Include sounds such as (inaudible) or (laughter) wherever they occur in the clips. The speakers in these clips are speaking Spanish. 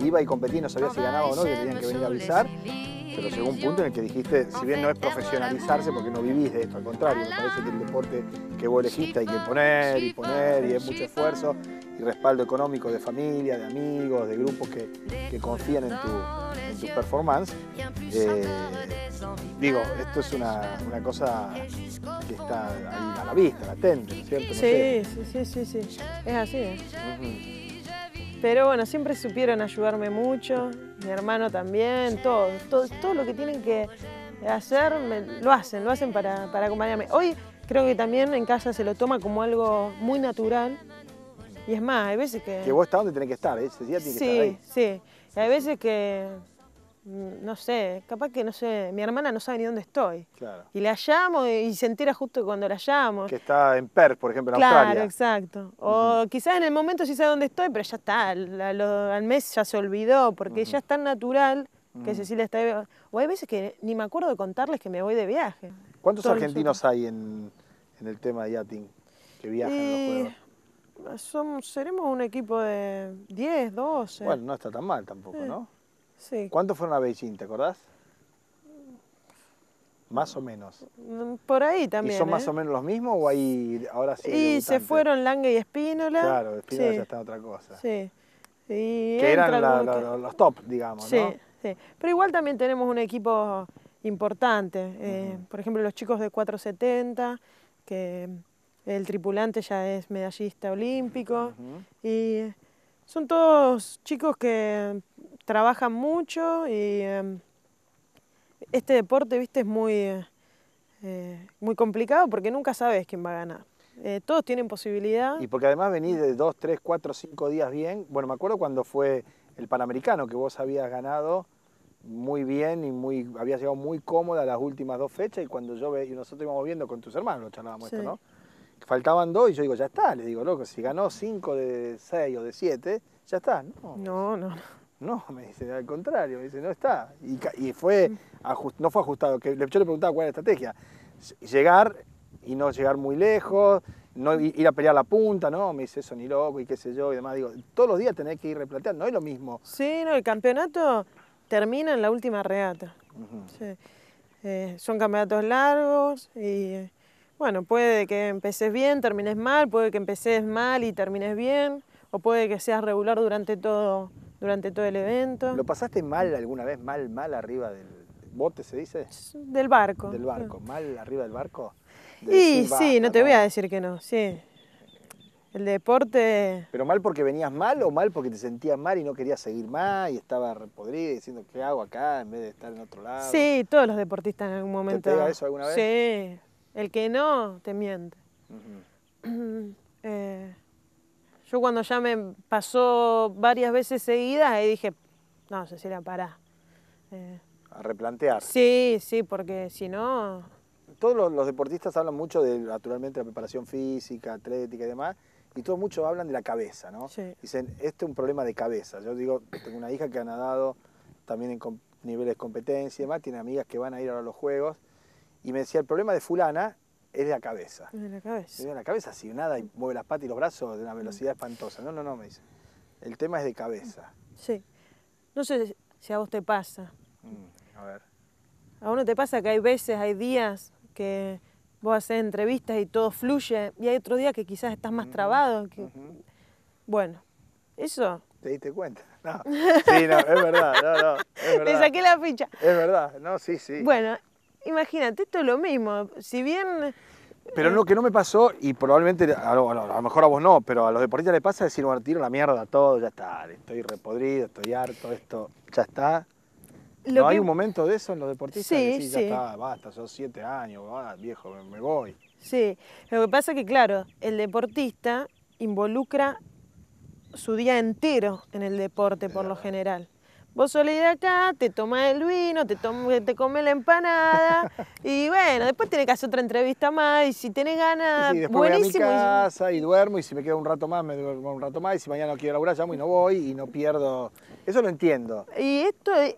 Iba y competí no sabía si ganaba o no, que tenían que venir a avisar. Pero llegó un punto en el que dijiste, si bien no es profesionalizarse porque no vivís de esto, al contrario, me parece que el deporte que vos elegiste hay que poner y poner y es mucho esfuerzo y respaldo económico de familia, de amigos, de grupos que, confían en tu, performance digo, esto es una, cosa que está ahí a la vista, latente, cierto? sí, sí, sí, sí, es así. ¿eh? Pero bueno, siempre supieron ayudarme mucho, mi hermano también, todo, todo, todo lo que tienen que hacer, lo hacen, lo hacen para, acompañarme. Hoy creo que también en casa se lo toma como algo muy natural. Y es más, hay veces que... Que vos estás donde tenés que estar, ¿eh? ese día tiene que estar ahí. Sí, sí. Hay veces que Mm, no sé, capaz que no sé, mi hermana no sabe ni dónde estoy. Y la llamo y se entera justo cuando la llamo. Que está en Perth, por ejemplo, en claro, exacto. O quizás en el momento sí sabe dónde estoy, pero ya está, al, mes ya se olvidó, porque ya es tan natural que Cecilia está... O hay veces que ni me acuerdo de contarles que me voy de viaje. ¿Cuántos argentinos hay en, el tema de Yating que viajan los juegos? seremos un equipo de 10, 12. Bueno, no está tan mal tampoco, ¿no? ¿Cuántos fueron a Beijing, te acordás? Más o menos. Mm, por ahí también. ¿Y son más ¿eh? o menos los mismos o hay ahora sí? Y se fueron Lange y Espínola. Claro, Espínola ya está otra cosa. Sí. que eran los top, digamos, sí, Sí, pero igual también tenemos un equipo importante. Eh, por ejemplo, los chicos de 470, que el tripulante ya es medallista olímpico. Y son todos chicos que trabajan mucho y em, este deporte, viste, es muy, eh, muy complicado porque nunca sabes quién va a ganar. Eh, todos tienen posibilidad. Y porque además venís de dos, tres, cuatro, cinco días bien. Bueno, me acuerdo cuando fue el Panamericano que vos habías ganado muy bien y muy habías llegado muy cómoda las últimas dos fechas y cuando yo ve, y nosotros íbamos viendo con tus hermanos, lo charlábamos esto, ¿no? Faltaban dos y yo digo, ya está, le digo, loco, si ganó cinco de seis o de siete, ya está. No, no, no. no. No, (laughs) me dice, al contrario, me dice, no está. Y, fue no fue ajustado. Que, yo le preguntaba cuál era la estrategia. Llegar y no llegar muy lejos, no ir a pelear la punta, ¿no? Me dice eso ni loco y qué sé yo y demás. Digo, todos los días tenés que ir replanteando, no es lo mismo. Sí, no, el campeonato termina en la última reata eh, son campeonatos largos y, bueno, puede que empeces bien, termines mal, puede que empeces mal y termines bien, o puede que seas regular durante todo durante todo el evento. ¿Lo pasaste mal alguna vez, mal, mal arriba del bote, se dice? Del barco. Del barco, mal arriba del barco. Sí, y sí, no te voy a decir que no, sí. El deporte... ¿Pero mal porque venías mal o mal porque te sentías mal y no querías seguir más y estaba podrida diciendo qué hago acá en vez de estar en otro lado? Sí, todos los deportistas en algún momento... ¿Te eso alguna vez? Sí, el que no te miente. (clears throat) eh, yo cuando ya me pasó varias veces seguidas, ahí dije, no, Cecilia, pará. para. Eh, a replantear. Sí, sí, porque si no... Todos los, deportistas hablan mucho de, naturalmente, la preparación física, atlética y demás, y todos muchos hablan de la cabeza, ¿no? Sí. Dicen, este es un problema de cabeza. Yo digo, tengo una hija que ha nadado también en niveles de competencia y demás, tiene amigas que van a ir ahora a los Juegos, y me decía, el problema de fulana es de la cabeza. Es de la cabeza. Es de la cabeza, si nada, y mueve las patas y los brazos de una mm. velocidad espantosa. No, no, no, me dice. El tema es de cabeza. Sí. No sé si a vos te pasa. Mm, a ver. A no te pasa que hay veces, hay días que vos haces entrevistas y todo fluye, y hay otro día que quizás estás más mm, trabado. Bueno, eso. ¿Te diste cuenta? No. Sí, no, es verdad, no, no. (laughs) Te saqué la ficha. Es verdad, no, sí, sí. Bueno, imagínate, esto es lo mismo. Si bien. Pero lo eh, que no me pasó, y probablemente, a lo, mejor a vos no, pero a los deportistas le pasa decir, bueno, tiro la mierda todo, ya está, estoy repodrido, estoy harto, esto, ya está. ¿No hay un momento de eso en los deportistas? Sí, que sí. ya está, basta, son siete años, viejo, me voy. Sí, lo que pasa es que, claro, el deportista involucra su día entero en el deporte por lo eh, general. Vos solís de acá, te toma el vino, te, comes eh, te come la empanada (laughs) y bueno, después tiene que hacer otra entrevista más y si tenés ganas, y buenísimo. Voy a mi casa y duermo y si me quedo un rato más, me duermo un rato más y si mañana no quiero laburar, llamo y no voy y no pierdo. Eso lo entiendo. Y esto e,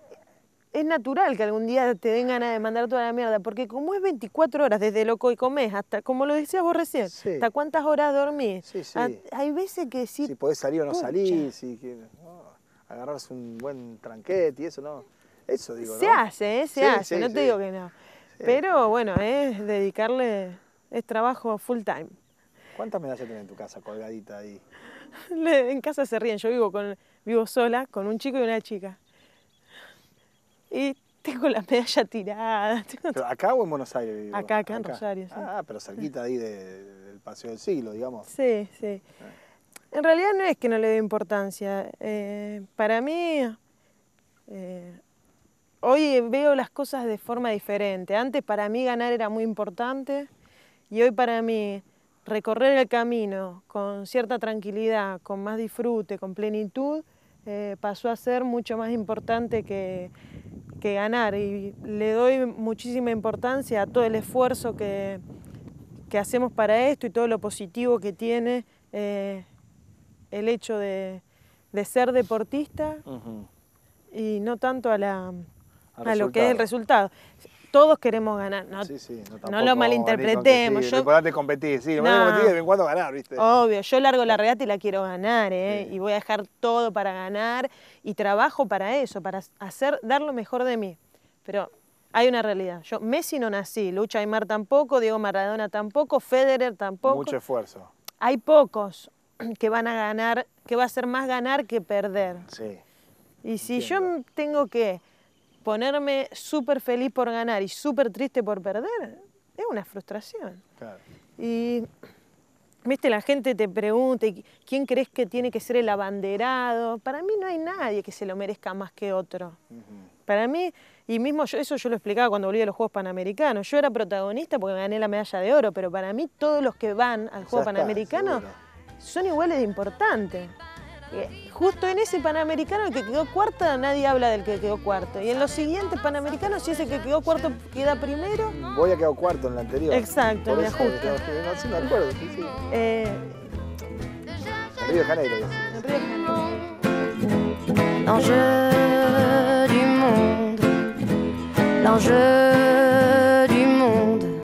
es, natural que algún día te den ganas de mandar toda la mierda porque como es 24 horas desde loco y comes hasta, como lo decías vos recién, hasta cuántas horas dormís. Ah, hay veces que sí. Si podés salir o no salís... salir, si quieres agarrarse un buen tranquete y eso, ¿no? Eso digo, Se hace, ¿eh? se hace, no te digo que no. Pero bueno, es dedicarle, es trabajo full time. ¿Cuántas medallas tienes en tu casa colgadita ahí? (laughs) en casa se ríen, yo vivo, con, vivo sola con un chico y una chica. Y tengo la (laughs) medallas tirada. acá o en Buenos Aires? Acá, acá, en Rosario. Ah, pero cerquita ahí del Paseo del Siglo, digamos. Sí, sí. Ah. En realidad no es que no le dé importancia. Eh, para mí, eh, hoy veo las cosas de forma diferente. Antes para mí ganar era muy importante y hoy para mí recorrer el camino con cierta tranquilidad, con más disfrute, con plenitud, eh, pasó a ser mucho más importante que, ganar. Y le doy muchísima importancia a todo el esfuerzo que, hacemos para esto y todo lo positivo que tiene el hecho de, ser deportista y no tanto a, la, lo que es el resultado. Todos queremos ganar, no, sí, sí, no, lo malinterpretemos. Yo, importante competir, sí, competir ganar, ¿viste? Obvio, yo largo la regata y la quiero ganar, ¿eh? y voy a dejar todo para ganar y trabajo para eso, para hacer, dar lo mejor de mí. Pero hay una realidad. Yo, Messi no nací, Lucha Aymar tampoco, Diego Maradona tampoco, Federer tampoco. Mucho esfuerzo. Hay pocos, (clears throat) que van a ganar, que va a ser más ganar que perder. Sí. Y si yo tengo que ponerme súper feliz por ganar y súper triste por perder, es una frustración. Claro. Y, viste, la gente te pregunta, ¿quién crees que tiene que ser el abanderado? Para mí no hay nadie que se lo merezca más que otro. Para mí, y mismo eso yo lo explicaba cuando volví a los Juegos Panamericanos, yo era protagonista porque gané la medalla de oro, pero para mí todos los que van al Juego Panamericano son iguales de importante eh, Justo en ese Panamericano, el que quedó cuarto nadie habla del que quedó cuarto. Y en los siguientes Panamericanos, si ese que quedó cuarto queda primero... Voy a quedar cuarto en la anterior. Exacto, eh, sí me acuerdo, eh, Río de Janeiro. Río du monde,